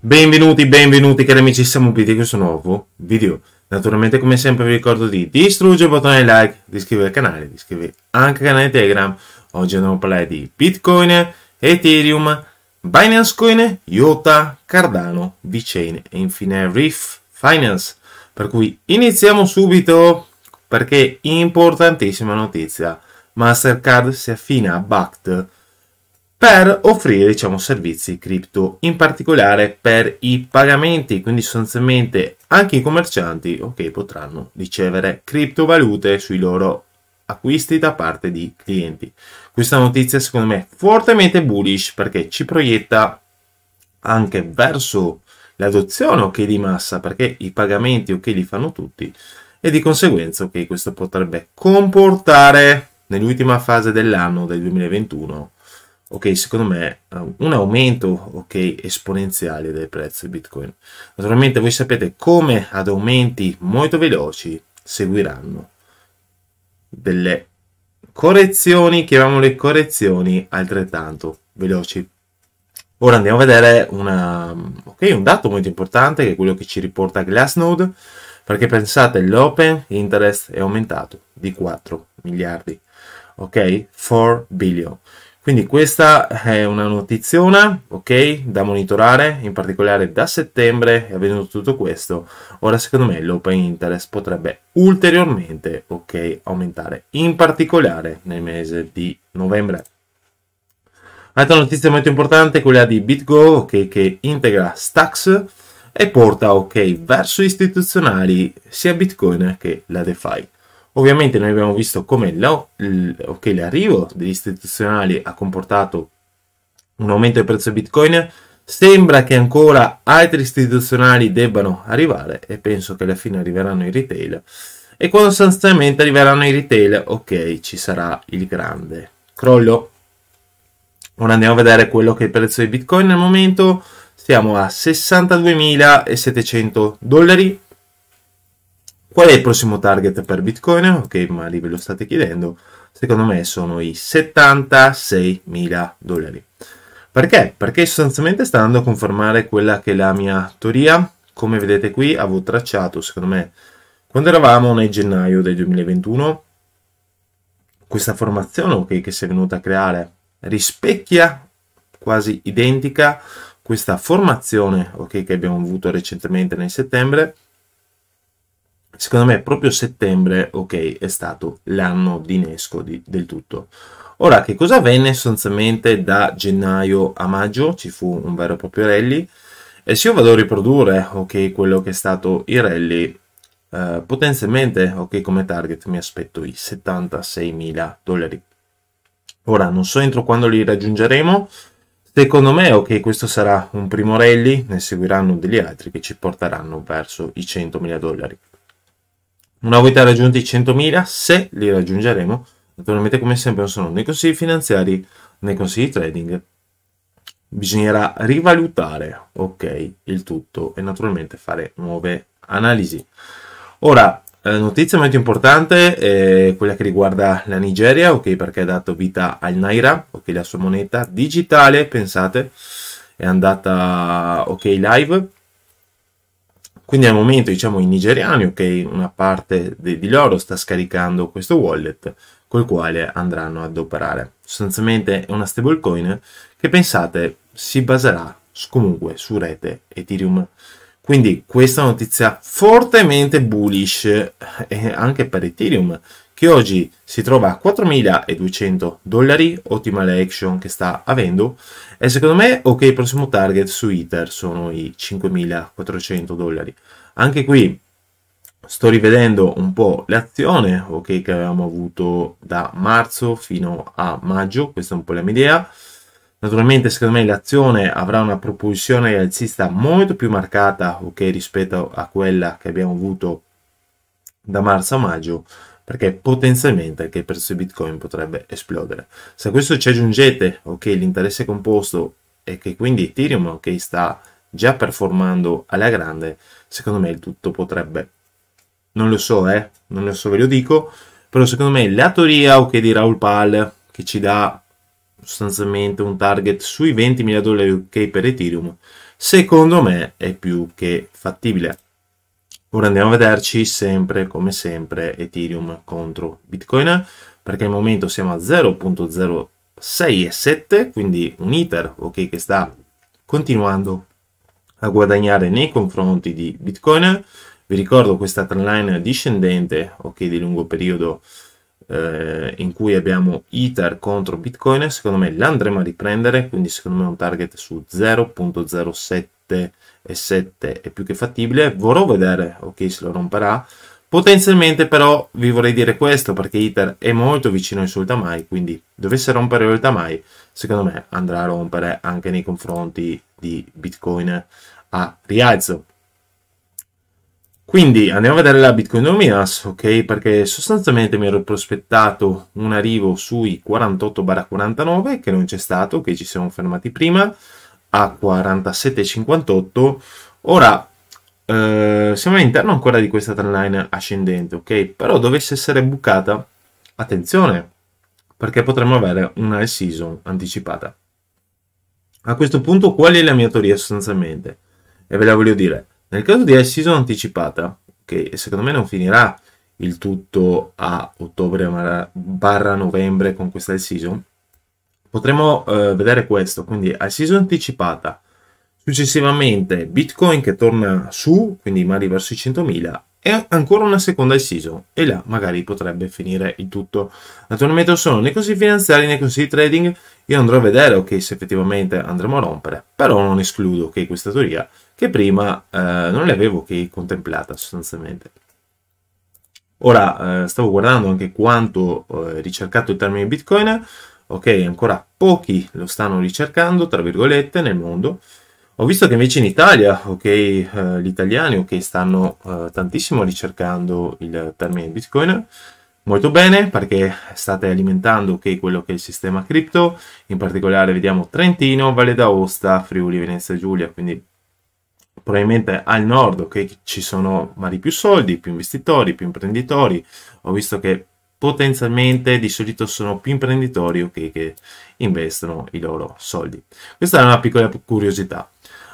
Benvenuti, benvenuti cari amici, siamo qui di questo nuovo video. Naturalmente come sempre vi ricordo di distruggere il bottone like, di iscrivervi al canale, di iscrivervi anche al canale Telegram. Oggi andiamo a parlare di Bitcoin, Ethereum, Binance Coin, IOTA, Cardano, VeChain e infine Reef Finance. Per cui iniziamo subito perché importantissima notizia. Mastercard si affina a BACT per offrire diciamo servizi cripto in particolare per i pagamenti quindi sostanzialmente anche i commercianti ok potranno ricevere criptovalute sui loro acquisti da parte di clienti questa notizia secondo me è fortemente bullish perché ci proietta anche verso l'adozione ok di massa perché i pagamenti ok li fanno tutti e di conseguenza ok questo potrebbe comportare nell'ultima fase dell'anno del 2021 ok, secondo me eh, un aumento ok, esponenziale del prezzo di Bitcoin. Naturalmente voi sapete come ad aumenti molto veloci seguiranno delle correzioni, chiamiamole correzioni altrettanto veloci. Ora andiamo a vedere una, okay, un dato molto importante che è quello che ci riporta Glassnode, perché pensate l'open interest è aumentato di 4 miliardi, ok? 4 billion. Quindi questa è una notiziona, ok, da monitorare, in particolare da settembre, e avendo tutto questo, ora secondo me l'open interest potrebbe ulteriormente, ok, aumentare, in particolare nel mese di novembre. Altra notizia molto importante è quella di BitGo, ok, che integra Stacks e porta, ok, verso istituzionali sia Bitcoin che la DeFi. Ovviamente noi abbiamo visto come l'arrivo degli istituzionali ha comportato un aumento del prezzo di Bitcoin, sembra che ancora altri istituzionali debbano arrivare e penso che alla fine arriveranno i retail. E quando sostanzialmente arriveranno i retail, ok, ci sarà il grande crollo. Ora andiamo a vedere quello che è il prezzo di Bitcoin al momento. Siamo a 62.700 dollari, Qual è il prossimo target per Bitcoin? Ok, ma lì ve lo state chiedendo. Secondo me sono i 76 mila dollari. Perché? Perché sostanzialmente sta andando a confermare quella che è la mia teoria. Come vedete qui avevo tracciato, secondo me, quando eravamo nel gennaio del 2021, questa formazione okay, che si è venuta a creare rispecchia quasi identica questa formazione okay, che abbiamo avuto recentemente nel settembre secondo me proprio settembre, ok, è stato l'anno di Nesco di, del tutto. Ora, che cosa avvenne sostanzialmente da gennaio a maggio? Ci fu un vero e proprio rally. E se io vado a riprodurre, ok, quello che è stato il rally, eh, potenzialmente, ok, come target mi aspetto i 76.000 dollari. Ora, non so entro quando li raggiungeremo, Secondo me, ok, questo sarà un primo rally, ne seguiranno degli altri che ci porteranno verso i 100.000 dollari. Una volta raggiunti i 100.000, se li raggiungeremo, naturalmente come sempre non sono nei consigli finanziari nei consigli trading, bisognerà rivalutare ok, il tutto e naturalmente fare nuove analisi. Ora, eh, notizia molto importante è quella che riguarda la Nigeria, ok, perché ha dato vita al Naira, ok, la sua moneta digitale, pensate, è andata ok live quindi al momento diciamo i nigeriani, ok, una parte di, di loro sta scaricando questo wallet col quale andranno ad operare. Sostanzialmente è una stablecoin che pensate si baserà comunque su rete Ethereum. Quindi questa notizia fortemente bullish eh, anche per Ethereum che oggi si trova a 4.200 dollari, ottima la action che sta avendo, e secondo me ok il prossimo target su Ether sono i 5.400 dollari. Anche qui sto rivedendo un po' l'azione ok che avevamo avuto da marzo fino a maggio, questa è un po' la mia idea. Naturalmente secondo me l'azione avrà una propulsione alzista molto più marcata ok rispetto a quella che abbiamo avuto da marzo a maggio perché potenzialmente anche il prezzo di Bitcoin potrebbe esplodere. Se a questo ci aggiungete okay, l'interesse composto e che quindi Ethereum okay, sta già performando alla grande, secondo me il tutto potrebbe, non lo so, eh, non lo so, ve lo dico, però secondo me la teoria okay, di Raul Pal che ci dà sostanzialmente un target sui 20.000 dollari ok per Ethereum, secondo me è più che fattibile. Ora andiamo a vederci sempre, come sempre, Ethereum contro Bitcoin, perché al momento siamo a 0.067, quindi un ITER okay, che sta continuando a guadagnare nei confronti di Bitcoin. Vi ricordo questa trendline discendente ok di lungo periodo eh, in cui abbiamo Ether contro Bitcoin, secondo me l'andremo a riprendere, quindi secondo me un target su 0.07 è più che fattibile, vorrò vedere ok se lo romperà, potenzialmente però vi vorrei dire questo perché Ether è molto vicino ai suoi tamai, quindi dovesse rompere il tamai, secondo me andrà a rompere anche nei confronti di Bitcoin a rialzo. Quindi andiamo a vedere la Bitcoin Dominance, ok? Perché sostanzialmente mi ero prospettato un arrivo sui 48-49 che non c'è stato, che ci siamo fermati prima a 47,58. Ora eh, siamo all'interno ancora di questa trendline ascendente, ok? Però dovesse essere bucata, attenzione, perché potremmo avere una season anticipata. A questo punto qual è la mia teoria sostanzialmente? E ve la voglio dire nel caso di High Season anticipata, che secondo me non finirà il tutto a ottobre barra novembre con questa High Season, potremo eh, vedere questo, quindi High Season anticipata, successivamente Bitcoin che torna su, quindi magari verso i 100.000, e ancora una seconda season e là magari potrebbe finire il tutto naturalmente non sono nei consigli finanziari né consigli trading io andrò a vedere ok se effettivamente andremo a rompere però non escludo che questa teoria che prima eh, non le avevo che contemplata sostanzialmente. Ora eh, stavo guardando anche quanto eh, ricercato il termine Bitcoin, ok, ancora pochi lo stanno ricercando, tra virgolette, nel mondo. Ho visto che invece in Italia, ok, eh, gli italiani, ok, stanno eh, tantissimo ricercando il termine Bitcoin. Molto bene, perché state alimentando okay, quello che è il sistema cripto, in particolare vediamo Trentino, Valle d'Aosta, Friuli, Venezia Giulia, quindi probabilmente al nord okay, ci sono magari più soldi, più investitori, più imprenditori. Ho visto che potenzialmente di solito sono più imprenditori okay, che investono i loro soldi. Questa è una piccola curiosità.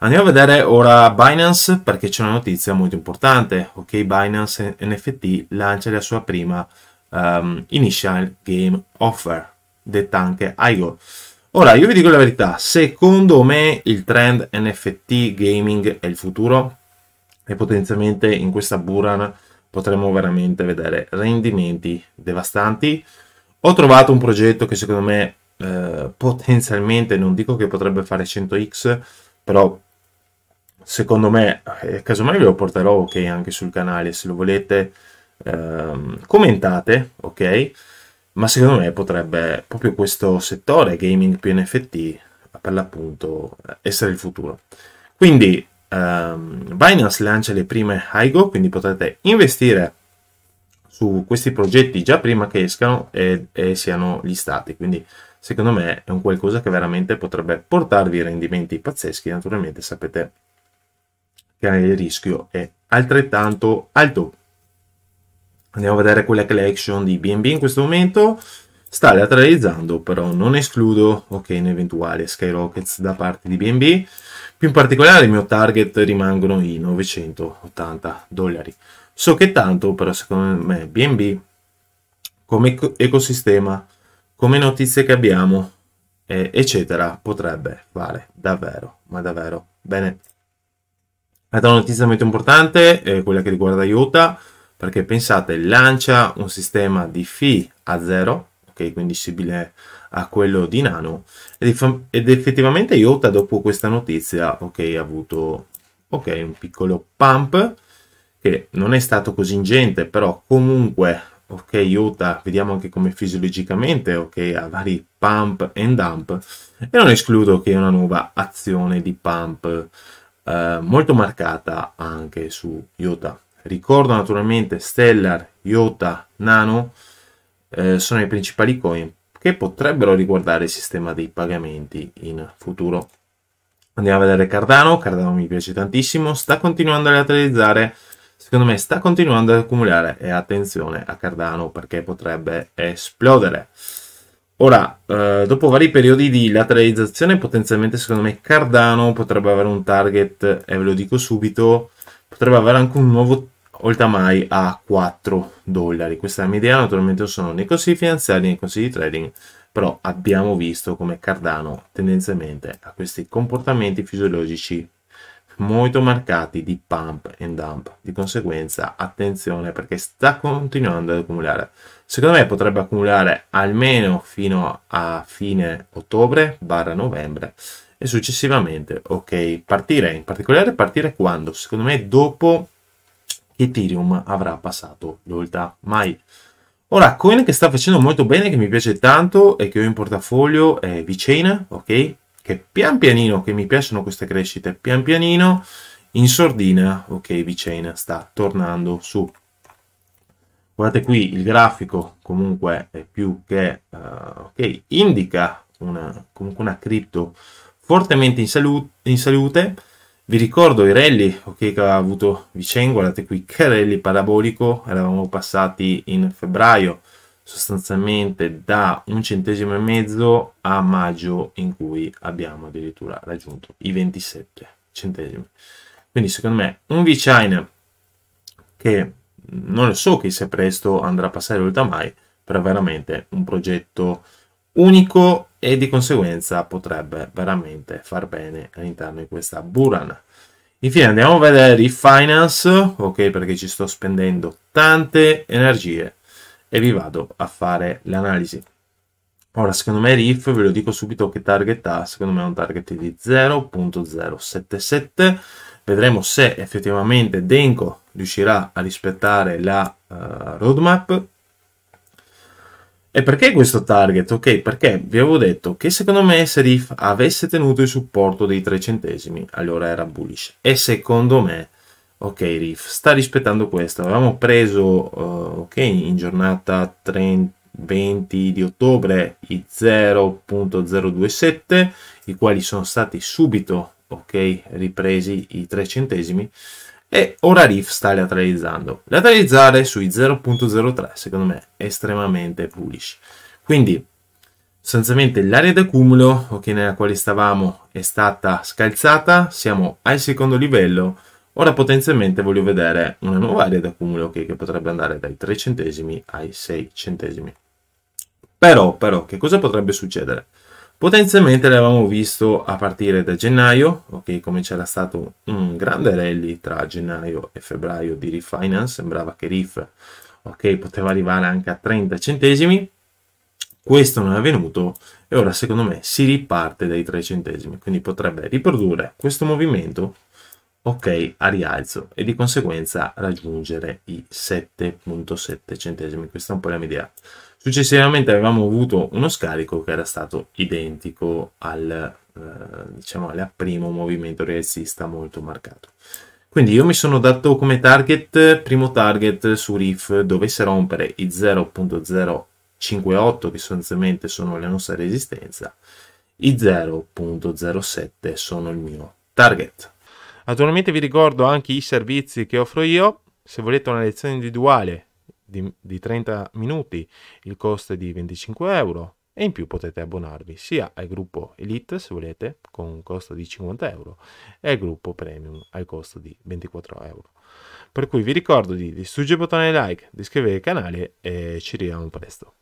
Andiamo a vedere ora Binance perché c'è una notizia molto importante. Ok, Binance NFT lancia la sua prima um, initial game offer, detta anche IGO. Ora, io vi dico la verità, secondo me il trend NFT gaming è il futuro e potenzialmente in questa Buran potremo veramente vedere rendimenti devastanti. Ho trovato un progetto che secondo me eh, potenzialmente, non dico che potrebbe fare 100x, però secondo me, eh, casomai ve lo porterò ok anche sul canale, se lo volete eh, commentate, ok? ma secondo me potrebbe proprio questo settore gaming più NFT per l'appunto essere il futuro. Quindi ehm, Binance lancia le prime IGO, quindi potrete investire su questi progetti già prima che escano e, e siano listati. Quindi secondo me è un qualcosa che veramente potrebbe portarvi rendimenti pazzeschi. Naturalmente sapete che il rischio è altrettanto alto. Andiamo a vedere quella collection di BNB in questo momento. Sta lateralizzando, però non escludo ok, in eventuali skyrockets da parte di BNB. Più in particolare il mio target rimangono i 980 dollari. So che tanto, però secondo me BNB come ecosistema, come notizie che abbiamo, eh, eccetera, potrebbe fare davvero, ma davvero bene. Altra notizia molto importante è quella che riguarda IOTA perché pensate lancia un sistema di fi a 0 ok quindi simile a quello di nano ed, ed effettivamente Iota dopo questa notizia ok ha avuto ok un piccolo pump che non è stato così ingente però comunque ok Iota vediamo anche come fisiologicamente ok ha vari pump and dump e non escludo che una nuova azione di pump eh, molto marcata anche su Iota ricordo naturalmente Stellar, Iota, Nano eh, sono i principali coin che potrebbero riguardare il sistema dei pagamenti in futuro. Andiamo a vedere Cardano, Cardano mi piace tantissimo, sta continuando a lateralizzare, secondo me sta continuando ad accumulare e attenzione a Cardano perché potrebbe esplodere. Ora, eh, dopo vari periodi di lateralizzazione, potenzialmente secondo me Cardano potrebbe avere un target, e ve lo dico subito, potrebbe avere anche un nuovo target, Oltamai a 4 dollari. Questa è la mediana, naturalmente sono nei consigli finanziari e nei consigli di trading, però abbiamo visto come Cardano tendenzialmente ha questi comportamenti fisiologici molto marcati di pump and dump. Di conseguenza, attenzione perché sta continuando ad accumulare. Secondo me potrebbe accumulare almeno fino a fine ottobre, barra novembre e successivamente, ok, partire, in particolare partire quando? Secondo me dopo Ethereum avrà passato l'oltre mai. Ora, coin che sta facendo molto bene, che mi piace tanto e che ho in portafoglio è Vicena, ok? Che pian pianino, che mi piacciono queste crescite, pian pianino in sordina, ok, Vicena sta tornando su. Guardate qui il grafico, comunque è più che, uh, ok, indica una, comunque una cripto fortemente in, salu in salute vi ricordo i rally okay, che aveva avuto Vicengo, guardate qui che rally parabolico, eravamo passati in febbraio sostanzialmente da un centesimo e mezzo a maggio in cui abbiamo addirittura raggiunto i 27 centesimi. Quindi secondo me un v Vicen che non so che se presto andrà a passare mai, però veramente un progetto unico e di conseguenza potrebbe veramente far bene all'interno di questa Buran. Infine andiamo a vedere i finance, ok perché ci sto spendendo tante energie e vi vado a fare l'analisi. Ora, secondo me RIF, ve lo dico subito che target ha, secondo me è un target di 0.077. Vedremo se effettivamente Denko riuscirà a rispettare la uh, roadmap e perché questo target? Ok, perché vi avevo detto che secondo me se Reef avesse tenuto il supporto dei 3 centesimi, allora era bullish. E secondo me, ok, Reef sta rispettando questo. Avevamo preso, uh, ok, in giornata 30, 20 di ottobre i 0.027, i quali sono stati subito, ok, ripresi i 3 centesimi e ora Riff sta lateralizzando. Lateralizzare sui 0.03 secondo me è estremamente bullish. Quindi sostanzialmente l'area d'accumulo ok, nella quale stavamo è stata scalzata, siamo al secondo livello, ora potenzialmente voglio vedere una nuova area d'accumulo okay, che potrebbe andare dai 3 centesimi ai 6 centesimi. Però, però, che cosa potrebbe succedere? Potenzialmente l'avevamo visto a partire da gennaio, ok, come c'era stato un grande rally tra gennaio e febbraio di refinance, sembrava che RIF ok, poteva arrivare anche a 30 centesimi, questo non è avvenuto e ora secondo me si riparte dai 3 centesimi, quindi potrebbe riprodurre questo movimento ok a rialzo e di conseguenza raggiungere i 7.7 centesimi, questa è un po' la mia idea. Successivamente avevamo avuto uno scarico che era stato identico al, eh, diciamo, al primo movimento rialzista molto marcato. Quindi io mi sono dato come target, primo target su RIF dovesse rompere i 0.058 che sostanzialmente sono la nostra resistenza, i 0.07 sono il mio target. Attualmente vi ricordo anche i servizi che offro io, se volete una lezione individuale di, di 30 minuti, il costo è di 25 euro e in più potete abbonarvi sia al gruppo Elite se volete con un costo di 50 euro e al gruppo Premium al costo di 24 euro. Per cui vi ricordo di distruggere il bottone like, di iscrivervi al canale e ci vediamo presto.